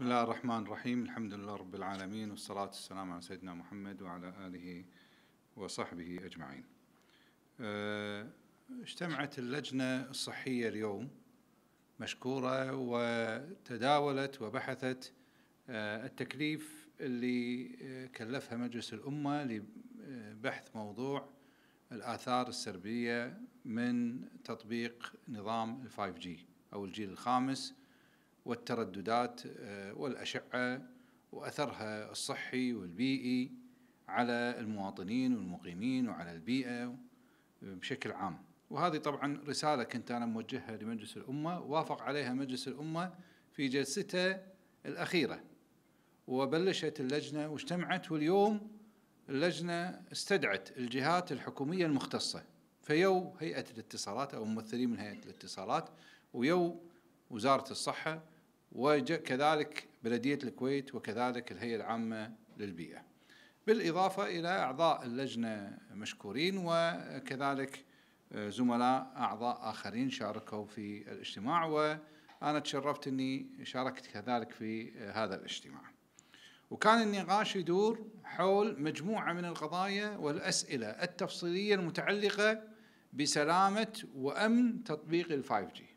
بسم الله الرحمن الرحيم الحمد لله رب العالمين والصلاة والسلام على سيدنا محمد وعلى آله وصحبه أجمعين آه، اجتمعت اللجنة الصحية اليوم مشكورة وتداولت وبحثت آه، التكليف اللي آه، كلفها مجلس الأمة لبحث موضوع الآثار السلبية من تطبيق نظام 5G أو الجيل الخامس والترددات آه، والأشعة وأثرها الصحي والبيئي على المواطنين والمقيمين وعلى البيئة بشكل عام وهذه طبعا رسالة كنت أنا موجهها لمجلس الأمة وافق عليها مجلس الأمة في جلسته الأخيرة وبلشت اللجنة واجتمعت واليوم اللجنة استدعت الجهات الحكومية المختصة فيو هيئة الاتصالات أو ممثلين من هيئة الاتصالات ويو وزارة الصحة وكذلك بلدية الكويت وكذلك الهيئة العامة للبيئة بالإضافة إلى أعضاء اللجنة مشكورين وكذلك آه، زملاء أعضاء آخرين شاركوا في الاجتماع وأنا تشرفت أني شاركت كذلك في آه، هذا الاجتماع وكان النقاش يدور حول مجموعة من القضايا والأسئلة التفصيلية المتعلقة بسلامة وأمن تطبيق 5 جي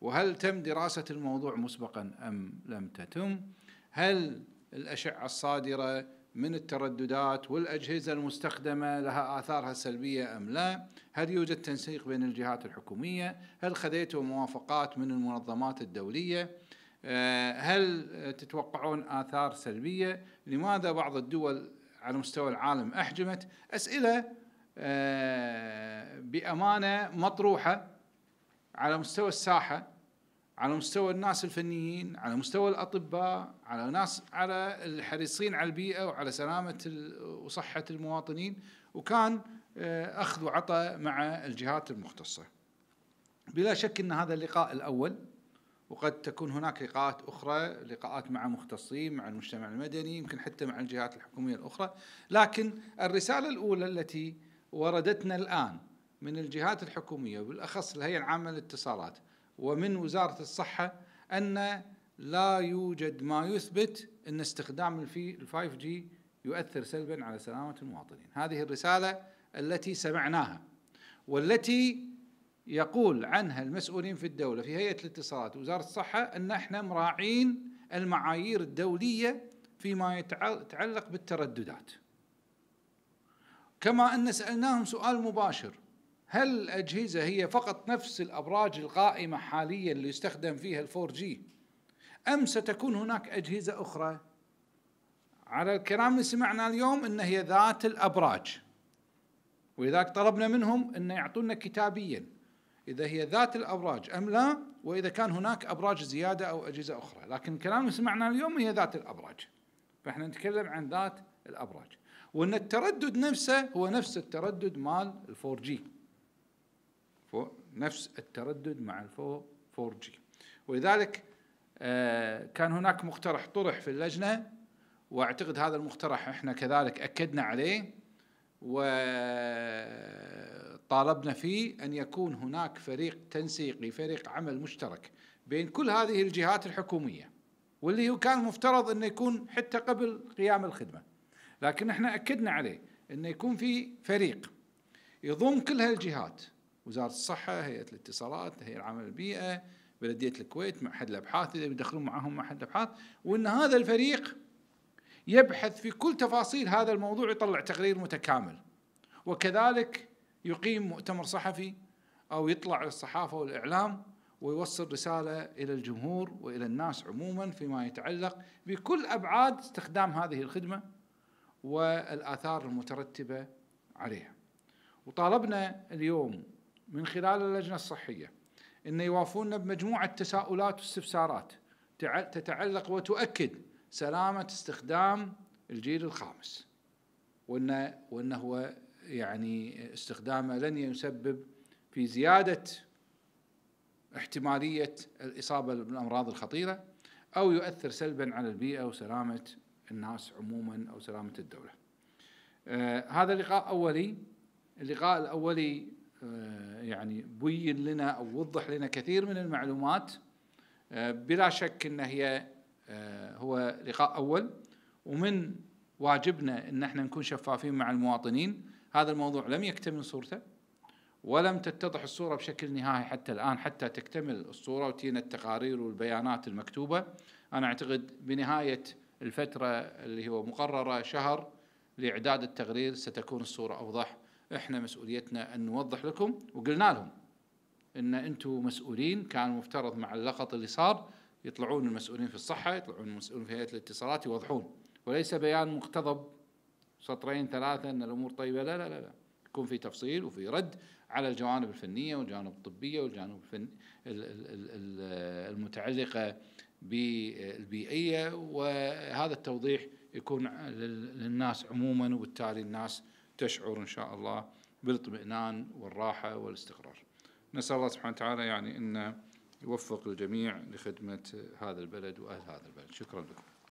وهل تم دراسة الموضوع مسبقا أم لم تتم هل الأشعة الصادرة من الترددات والأجهزة المستخدمة لها آثارها السلبية أم لا هل يوجد تنسيق بين الجهات الحكومية هل خذيتوا موافقات من المنظمات الدولية آه، هل تتوقعون آثار سلبية لماذا بعض الدول على مستوى العالم أحجمت أسئلة آه، بأمانة مطروحة على مستوى الساحه على مستوى الناس الفنيين على مستوى الاطباء على ناس على الحريصين على البيئه وعلى سلامه وصحه المواطنين وكان آه، اخذ وعطى مع الجهات المختصه. بلا شك ان هذا اللقاء الاول وقد تكون هناك لقاءات اخرى، لقاءات مع مختصين، مع المجتمع المدني، يمكن حتى مع الجهات الحكوميه الاخرى، لكن الرساله الاولى التي وردتنا الان من الجهات الحكومية بالأخص الهيئة العامة للاتصالات ومن وزارة الصحة أن لا يوجد ما يثبت أن استخدام الفايف جي يؤثر سلبا على سلامة المواطنين هذه الرسالة التي سمعناها والتي يقول عنها المسؤولين في الدولة في هيئة الاتصالات وزارة الصحة أن احنا مراعين المعايير الدولية فيما يتعلق بالترددات كما أن سألناهم سؤال مباشر هل الأجهزة هي فقط نفس الأبراج القائمة حاليا اللي يستخدم فيها الفور جي أم ستكون هناك أجهزة أخرى على الكلام اللي سمعنا اليوم أن هي ذات الأبراج ولذلك طلبنا منهم أن يعطونا كتابيا إذا هي ذات الأبراج أم لا وإذا كان هناك أبراج زيادة أو أجهزة أخرى لكن الكلام اللي سمعنا اليوم هي ذات الأبراج فإحنا نتكلم عن ذات الأبراج وأن التردد نفسه هو نفس التردد مال الفور جي نفس التردد مع الفور 4 جي ولذلك آه، كان هناك مقترح طرح في اللجنة واعتقد هذا المقترح احنا كذلك اكدنا عليه وطالبنا فيه ان يكون هناك فريق تنسيقي فريق عمل مشترك بين كل هذه الجهات الحكوميه واللي هو كان مفترض انه يكون حتى قبل قيام الخدمه لكن احنا اكدنا عليه انه يكون في فريق يضم كل هالجهات وزاره الصحه هيئه الاتصالات هيئه العامه للبيئه بلديه الكويت معهد الابحاث اذا بيدخلون معهم معهد الابحاث وان هذا الفريق يبحث في كل تفاصيل هذا الموضوع يطلع تقرير متكامل وكذلك يقيم مؤتمر صحفي او يطلع للصحافه والاعلام ويوصل رساله الى الجمهور والى الناس عموما فيما يتعلق بكل ابعاد استخدام هذه الخدمه والاثار المترتبه عليها. وطالبنا اليوم من خلال اللجنة الصحية أن يوافونا بمجموعة تساؤلات واستفسارات تتعلق وتؤكد سلامة استخدام الجيل الخامس وأنه, وإن هو يعني استخدامه لن يسبب في زيادة احتمالية الإصابة بالأمراض الخطيرة أو يؤثر سلبا على البيئة وسلامة الناس عموما أو سلامة الدولة آه هذا لقاء أولي اللقاء الأولي آه، يعني بين لنا أو وضح لنا كثير من المعلومات آه، بلا شك أن هي آه، هو لقاء أول ومن واجبنا أن احنا نكون شفافين مع المواطنين هذا الموضوع لم يكتمل صورته ولم تتضح الصورة بشكل نهائي حتى الآن حتى تكتمل الصورة وتينا التقارير والبيانات المكتوبة أنا أعتقد بنهاية الفترة اللي هو مقررة شهر لإعداد التقرير ستكون الصورة أوضح احنا مسؤوليتنا ان نوضح لكم وقلنا لهم ان انتم مسؤولين كان مفترض مع اللقط اللي صار يطلعون المسؤولين في الصحه يطلعون المسؤولين في هيئه الاتصالات يوضحون وليس بيان مقتضب سطرين ثلاثه ان الامور طيبه لا لا لا, لا. يكون في تفصيل وفي رد على الجوانب الفنيه والجوانب الطبيه والجوانب الفن المتعلقه بالبيئيه وهذا التوضيح يكون للناس عموما وبالتالي الناس تشعر إن شاء الله بالاطمئنان والراحة والاستقرار نسأل الله سبحانه وتعالى يعني أن يوفق الجميع لخدمة هذا البلد وأهل هذا البلد شكرا لكم